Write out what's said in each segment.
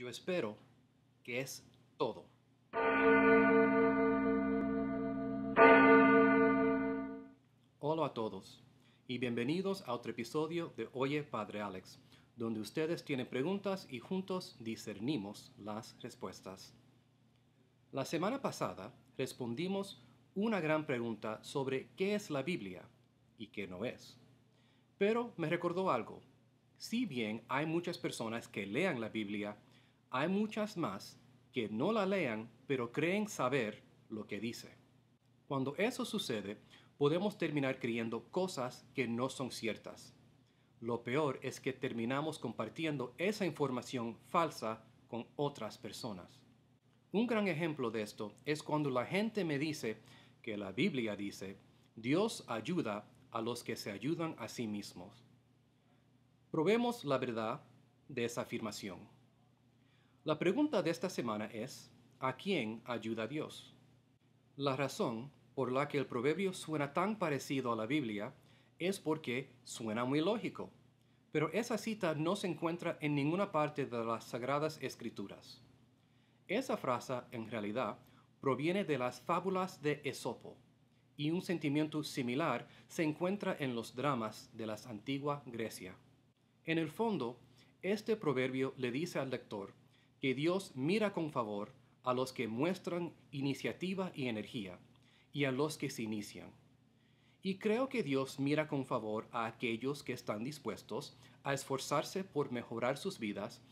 yo espero que es todo. Hola a todos y bienvenidos a otro episodio de Oye Padre Alex, donde ustedes tienen preguntas y juntos discernimos las respuestas. La semana pasada respondimos una gran pregunta sobre qué es la Biblia y qué no es. Pero me recordó algo. Si bien hay muchas personas que lean la Biblia hay muchas más que no la lean, pero creen saber lo que dice. Cuando eso sucede, podemos terminar creyendo cosas que no son ciertas. Lo peor es que terminamos compartiendo esa información falsa con otras personas. Un gran ejemplo de esto es cuando la gente me dice que la Biblia dice, Dios ayuda a los que se ayudan a sí mismos. Probemos la verdad de esa afirmación. La pregunta de esta semana es, ¿a quién ayuda Dios? La razón por la que el proverbio suena tan parecido a la Biblia es porque suena muy lógico, pero esa cita no se encuentra en ninguna parte de las Sagradas Escrituras. Esa frase, en realidad, proviene de las fábulas de Esopo, y un sentimiento similar se encuentra en los dramas de la antigua Grecia. En el fondo, este proverbio le dice al lector que Dios mira con favor a los que muestran iniciativa y energía y a los que se inician. Y creo que Dios mira con favor a aquellos que están dispuestos a esforzarse por mejorar sus vidas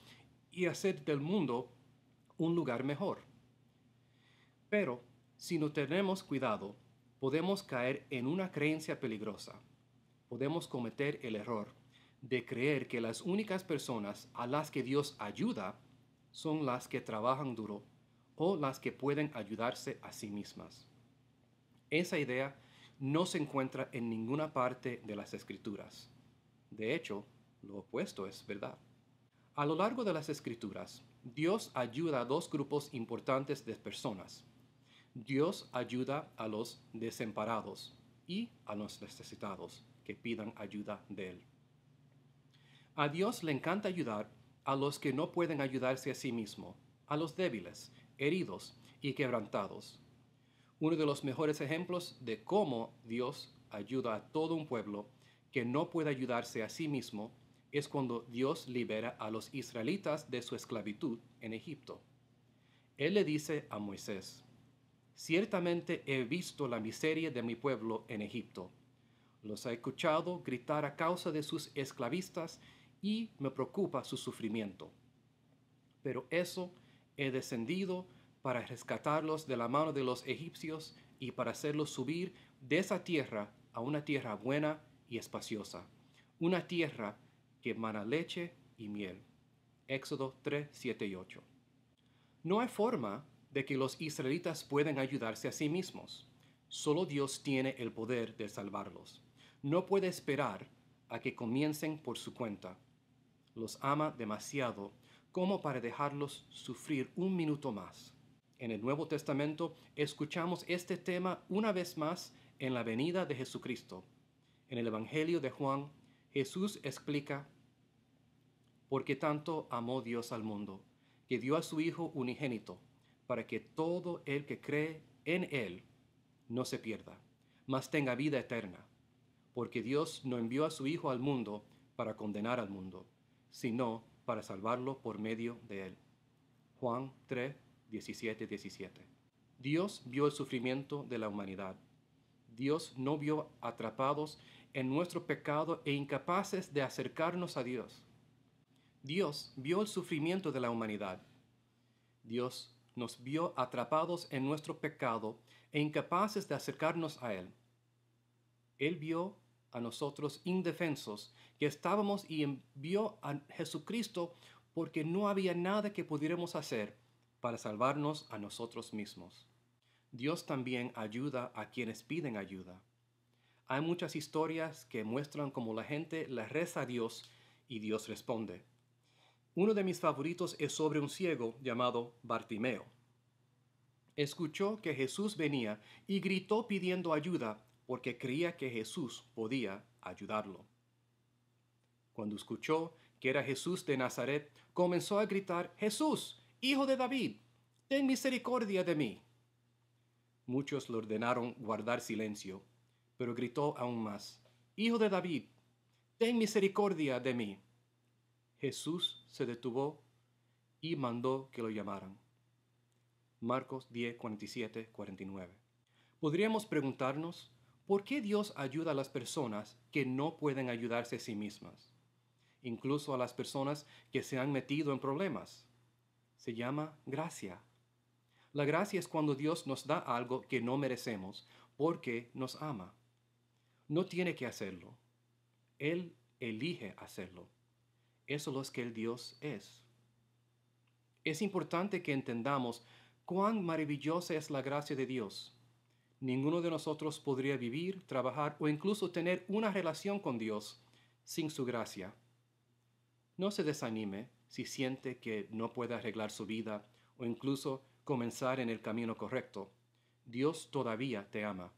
y hacer del mundo un lugar mejor. Pero si no tenemos cuidado, podemos caer en una creencia peligrosa. Podemos cometer el error de creer que las únicas personas a las que Dios ayuda son las que trabajan duro o las que pueden ayudarse a sí mismas. Esa idea no se encuentra en ninguna parte de las escrituras. De hecho, lo opuesto es verdad. A lo largo de las escrituras, Dios ayuda a dos grupos importantes de personas. Dios ayuda a los desamparados y a los necesitados que pidan ayuda de Él. A Dios le encanta ayudar a los que no pueden ayudarse a sí mismos, a los débiles, heridos y quebrantados. Uno de los mejores ejemplos de cómo Dios ayuda a todo un pueblo que no puede ayudarse a sí mismo es cuando Dios libera a los israelitas de su esclavitud en Egipto. Él le dice a Moisés, Ciertamente he visto la miseria de mi pueblo en Egipto. Los he escuchado gritar a causa de sus esclavistas y me preocupa su sufrimiento. Pero eso he descendido para rescatarlos de la mano de los egipcios y para hacerlos subir de esa tierra a una tierra buena y espaciosa, una tierra que emana leche y miel. Éxodo 3, 7 y 8. No hay forma de que los israelitas puedan ayudarse a sí mismos. Solo Dios tiene el poder de salvarlos. No puede esperar a que comiencen por su cuenta los ama demasiado como para dejarlos sufrir un minuto más. En el Nuevo Testamento escuchamos este tema una vez más en la venida de Jesucristo. En el Evangelio de Juan, Jesús explica, porque tanto amó Dios al mundo, que dio a su Hijo unigénito, para que todo el que cree en Él no se pierda, mas tenga vida eterna, porque Dios no envió a su Hijo al mundo para condenar al mundo, sino para salvarlo por medio de él. Juan 3, 17, 17. Dios vio el sufrimiento de la humanidad. Dios no vio atrapados en nuestro pecado e incapaces de acercarnos a Dios. Dios vio el sufrimiento de la humanidad. Dios nos vio atrapados en nuestro pecado e incapaces de acercarnos a Él. Él vio a nosotros indefensos que estábamos y envió a Jesucristo porque no había nada que pudiéramos hacer para salvarnos a nosotros mismos. Dios también ayuda a quienes piden ayuda. Hay muchas historias que muestran cómo la gente le reza a Dios y Dios responde. Uno de mis favoritos es sobre un ciego llamado Bartimeo. Escuchó que Jesús venía y gritó pidiendo ayuda porque creía que Jesús podía ayudarlo. Cuando escuchó que era Jesús de Nazaret, comenzó a gritar, Jesús, hijo de David, ten misericordia de mí. Muchos le ordenaron guardar silencio, pero gritó aún más, Hijo de David, ten misericordia de mí. Jesús se detuvo y mandó que lo llamaran. Marcos 10, 49. Podríamos preguntarnos, ¿por qué Dios ayuda a las personas que no pueden ayudarse a sí mismas? Incluso a las personas que se han metido en problemas. Se llama gracia. La gracia es cuando Dios nos da algo que no merecemos porque nos ama. No tiene que hacerlo. Él elige hacerlo. Eso es lo que el Dios es. Es importante que entendamos cuán maravillosa es la gracia de Dios Ninguno de nosotros podría vivir, trabajar o incluso tener una relación con Dios sin su gracia. No se desanime si siente que no puede arreglar su vida o incluso comenzar en el camino correcto. Dios todavía te ama.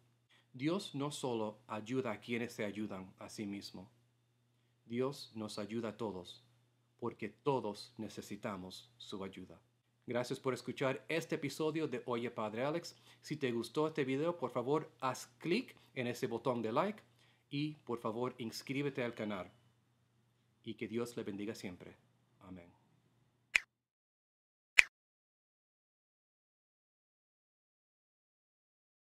Dios no solo ayuda a quienes se ayudan a sí mismo. Dios nos ayuda a todos, porque todos necesitamos su ayuda. Gracias por escuchar este episodio de Oye Padre Alex. Si te gustó este video, por favor, haz clic en ese botón de like y por favor, inscríbete al canal. Y que Dios le bendiga siempre. Amén.